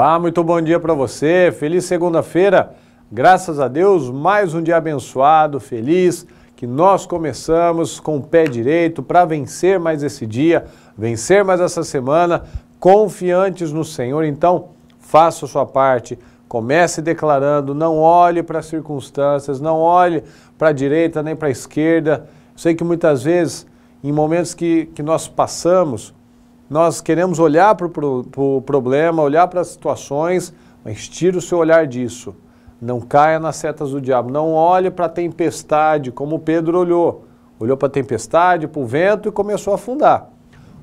Olá, muito bom dia para você. Feliz segunda-feira. Graças a Deus, mais um dia abençoado, feliz, que nós começamos com o pé direito para vencer mais esse dia, vencer mais essa semana, confiantes no Senhor. Então, faça a sua parte. Comece declarando, não olhe para as circunstâncias, não olhe para a direita nem para a esquerda. Sei que muitas vezes, em momentos que, que nós passamos, nós queremos olhar para o pro, problema, olhar para as situações, mas tira o seu olhar disso. Não caia nas setas do diabo. Não olhe para a tempestade, como Pedro olhou. Olhou para a tempestade, para o vento e começou a afundar.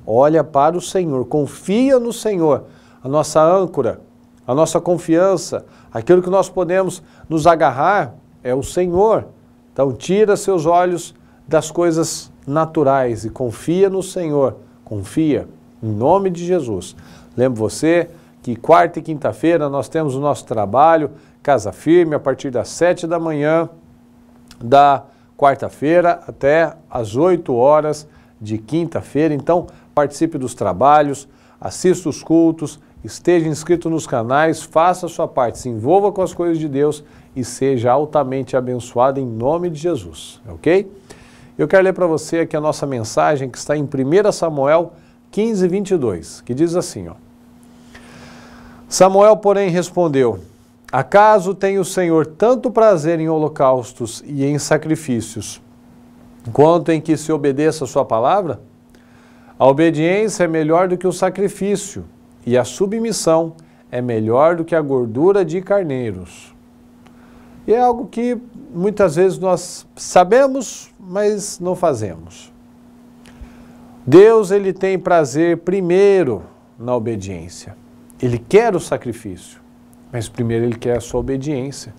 Olha para o Senhor, confia no Senhor. A nossa âncora, a nossa confiança, aquilo que nós podemos nos agarrar é o Senhor. Então tira seus olhos das coisas naturais e confia no Senhor. Confia. Em nome de Jesus. Lembro você que quarta e quinta-feira nós temos o nosso trabalho Casa Firme a partir das sete da manhã da quarta-feira até as oito horas de quinta-feira. Então, participe dos trabalhos, assista os cultos, esteja inscrito nos canais, faça a sua parte, se envolva com as coisas de Deus e seja altamente abençoado em nome de Jesus, ok? Eu quero ler para você aqui a nossa mensagem que está em 1 Samuel 15, 22, que diz assim, ó. Samuel, porém, respondeu, Acaso tem o Senhor tanto prazer em holocaustos e em sacrifícios, quanto em que se obedeça a sua palavra? A obediência é melhor do que o sacrifício, e a submissão é melhor do que a gordura de carneiros. E é algo que muitas vezes nós sabemos, mas não fazemos. Deus ele tem prazer primeiro na obediência. Ele quer o sacrifício, mas primeiro ele quer a sua obediência,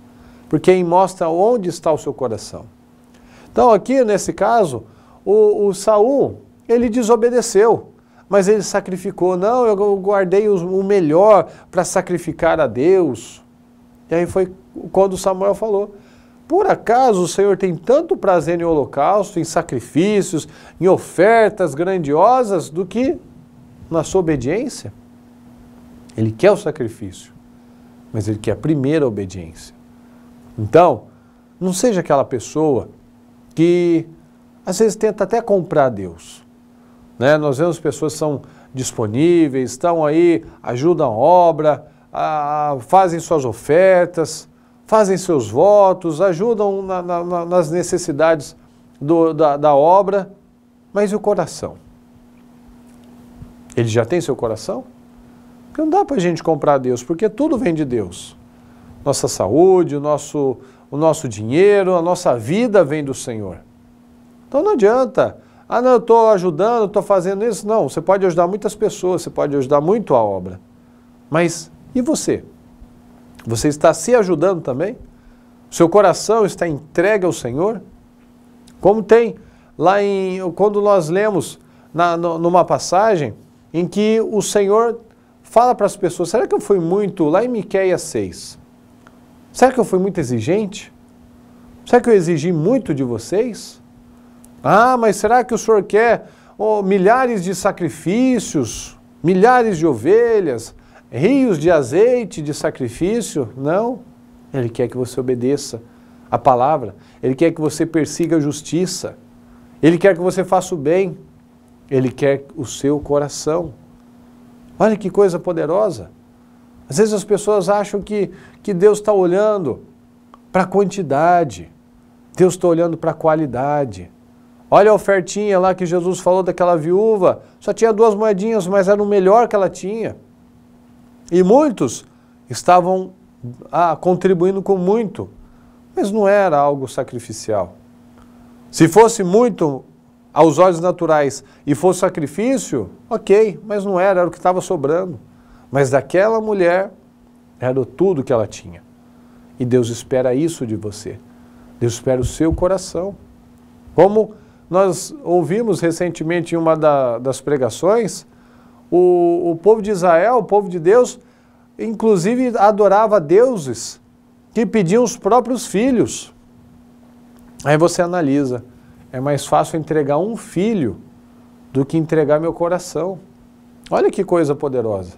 porque aí mostra onde está o seu coração. Então aqui nesse caso, o, o Saul ele desobedeceu, mas ele sacrificou. Não, eu guardei o melhor para sacrificar a Deus. E aí foi quando Samuel falou: por acaso o Senhor tem tanto prazer em holocausto, em sacrifícios, em ofertas grandiosas, do que na sua obediência? Ele quer o sacrifício, mas ele quer a primeira obediência. Então, não seja aquela pessoa que às vezes tenta até comprar Deus. Né? Nós vemos pessoas que são disponíveis, estão aí, ajudam a obra, a, fazem suas ofertas, fazem seus votos, ajudam na, na, nas necessidades do, da, da obra, mas e o coração? Ele já tem seu coração? Porque não dá para a gente comprar Deus, porque tudo vem de Deus. Nossa saúde, o nosso, o nosso dinheiro, a nossa vida vem do Senhor. Então não adianta. Ah, não, eu estou ajudando, estou fazendo isso. Não, você pode ajudar muitas pessoas, você pode ajudar muito a obra. Mas e você? Você está se ajudando também? Seu coração está entregue ao Senhor? Como tem lá em quando nós lemos na, numa passagem em que o Senhor fala para as pessoas: será que eu fui muito lá em Miquéia 6? Será que eu fui muito exigente? Será que eu exigi muito de vocês? Ah, mas será que o Senhor quer oh, milhares de sacrifícios, milhares de ovelhas, rios de azeite, de sacrifício. Não. Ele quer que você obedeça a palavra. Ele quer que você persiga a justiça. Ele quer que você faça o bem. Ele quer o seu coração. Olha que coisa poderosa. Às vezes as pessoas acham que, que Deus está olhando para a quantidade. Deus está olhando para a qualidade. Olha a ofertinha lá que Jesus falou daquela viúva. Só tinha duas moedinhas, mas era o melhor que ela tinha. E muitos estavam ah, contribuindo com muito, mas não era algo sacrificial. Se fosse muito aos olhos naturais e fosse sacrifício, ok, mas não era, era o que estava sobrando. Mas daquela mulher era tudo que ela tinha. E Deus espera isso de você. Deus espera o seu coração. Como nós ouvimos recentemente em uma da, das pregações, o, o povo de Israel, o povo de Deus, inclusive adorava deuses que pediam os próprios filhos. Aí você analisa, é mais fácil entregar um filho do que entregar meu coração. Olha que coisa poderosa.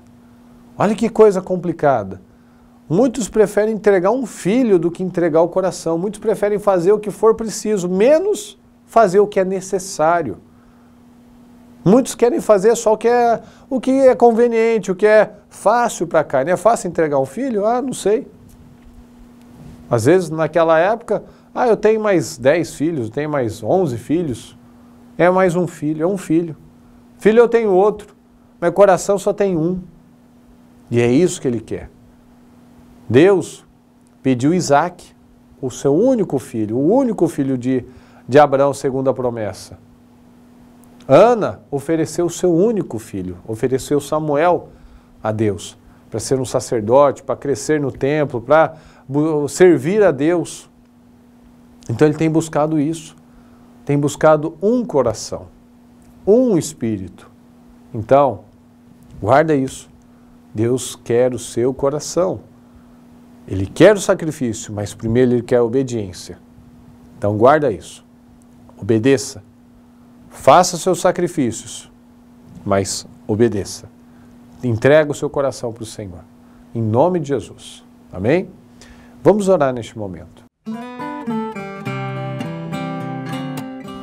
Olha que coisa complicada. Muitos preferem entregar um filho do que entregar o coração. Muitos preferem fazer o que for preciso, menos fazer o que é necessário. Muitos querem fazer só o que é, o que é conveniente, o que é fácil para a carne. É fácil entregar um filho? Ah, não sei. Às vezes, naquela época, ah, eu tenho mais 10 filhos, eu tenho mais 11 filhos. É mais um filho, é um filho. Filho eu tenho outro, mas coração só tem um. E é isso que ele quer. Deus pediu Isaac, o seu único filho, o único filho de, de Abraão, segundo a promessa. Ana ofereceu o seu único filho, ofereceu Samuel a Deus, para ser um sacerdote, para crescer no templo, para servir a Deus. Então ele tem buscado isso, tem buscado um coração, um espírito. Então, guarda isso. Deus quer o seu coração. Ele quer o sacrifício, mas primeiro ele quer a obediência. Então guarda isso. Obedeça Faça seus sacrifícios, mas obedeça. Entrega o seu coração para o Senhor. Em nome de Jesus. Amém? Vamos orar neste momento.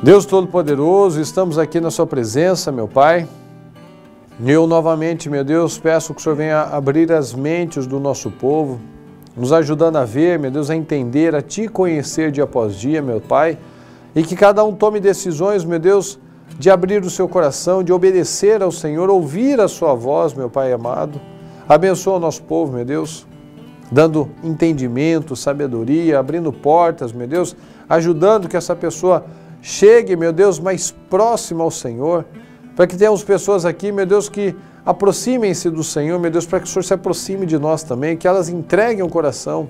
Deus Todo-Poderoso, estamos aqui na Sua presença, meu Pai. eu novamente, meu Deus, peço que o Senhor venha abrir as mentes do nosso povo, nos ajudando a ver, meu Deus, a entender, a Te conhecer dia após dia, meu Pai e que cada um tome decisões, meu Deus, de abrir o seu coração, de obedecer ao Senhor, ouvir a sua voz, meu Pai amado. Abençoa o nosso povo, meu Deus, dando entendimento, sabedoria, abrindo portas, meu Deus, ajudando que essa pessoa chegue, meu Deus, mais próxima ao Senhor, para que tenhamos pessoas aqui, meu Deus, que aproximem-se do Senhor, meu Deus, para que o Senhor se aproxime de nós também, que elas entreguem o coração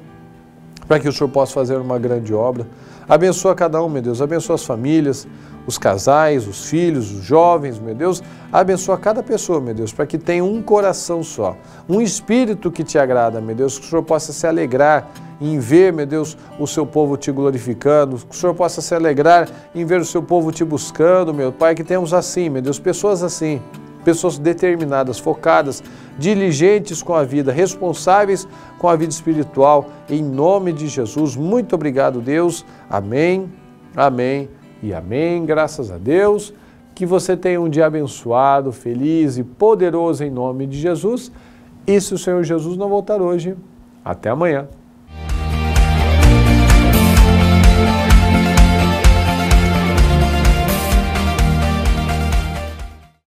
para é que o Senhor possa fazer uma grande obra. Abençoa cada um, meu Deus, abençoa as famílias, os casais, os filhos, os jovens, meu Deus, abençoa cada pessoa, meu Deus, para que tenha um coração só, um espírito que te agrada, meu Deus, que o Senhor possa se alegrar em ver, meu Deus, o seu povo te glorificando, que o Senhor possa se alegrar em ver o seu povo te buscando, meu Pai, que temos assim, meu Deus, pessoas assim pessoas determinadas, focadas, diligentes com a vida, responsáveis com a vida espiritual, em nome de Jesus. Muito obrigado, Deus. Amém, amém e amém. Graças a Deus. Que você tenha um dia abençoado, feliz e poderoso em nome de Jesus. E se o Senhor Jesus não voltar hoje, até amanhã.